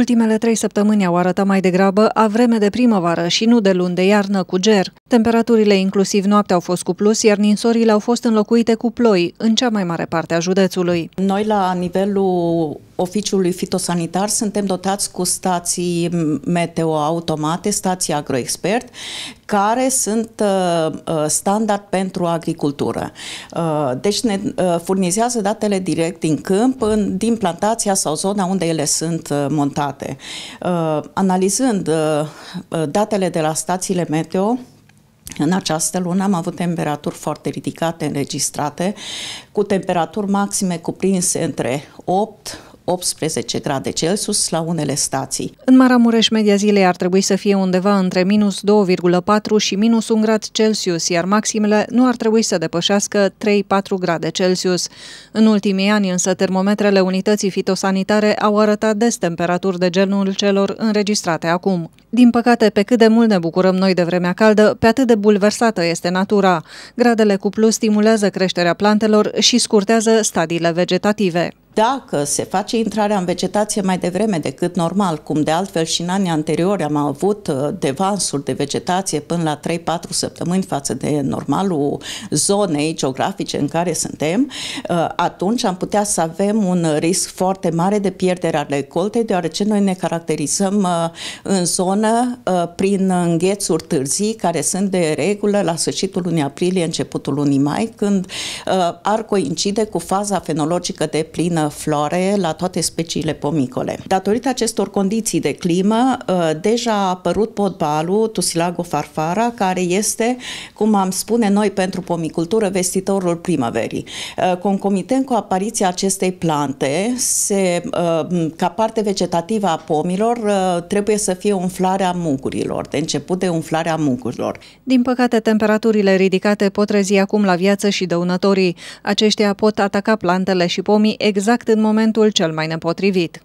Ultimele trei săptămâni au arătat mai degrabă a vreme de primăvară și nu de luni de iarnă cu ger. Temperaturile inclusiv noaptea au fost cu plus, iar ninsorile au fost înlocuite cu ploi în cea mai mare parte a județului. Noi la nivelul oficiului fitosanitar suntem dotați cu stații meteo-automate, stații agroexpert, care sunt uh, uh, standard pentru agricultură. Uh, deci ne uh, furnizează datele direct din câmp, în, din plantația sau zona unde ele sunt uh, montate. Uh, analizând uh, uh datele de la stațiile meteo, în această lună am avut temperaturi foarte ridicate înregistrate, cu temperaturi maxime cuprinse între 8, 18 grade Celsius la unele stații. În Maramureș, media zilei ar trebui să fie undeva între minus 2,4 și minus 1 grad Celsius, iar maximele nu ar trebui să depășească 3-4 grade Celsius. În ultimii ani, însă, termometrele unității fitosanitare au arătat des temperaturi de genul celor înregistrate acum. Din păcate, pe cât de mult ne bucurăm noi de vremea caldă, pe atât de bulversată este natura. Gradele cu plus stimulează creșterea plantelor și scurtează stadiile vegetative dacă se face intrarea în vegetație mai devreme decât normal, cum de altfel și în anii anteriori am avut uh, devansuri de vegetație până la 3-4 săptămâni față de normalul zonei geografice în care suntem, uh, atunci am putea să avem un risc foarte mare de pierdere a recoltei, deoarece noi ne caracterizăm uh, în zonă prin înghețuri târzii, care sunt de regulă la sfârșitul lunii aprilie, începutul lunii mai, când ar coincide cu faza fenologică de plină în floare la toate speciile pomicole. Datorită acestor condiții de climă, ă, deja a apărut podbalul Tusilago farfara, care este, cum am spune noi pentru pomicultură, vestitorul primăverii. Ă, concomitent cu apariția acestei plante, se, ă, ca parte vegetativă a pomilor, trebuie să fie umflarea mugurilor, de început de umflarea mugurilor. Din păcate, temperaturile ridicate pot trezi acum la viață și dăunătorii. Aceștia pot ataca plantele și pomii exact exact în momentul cel mai nepotrivit.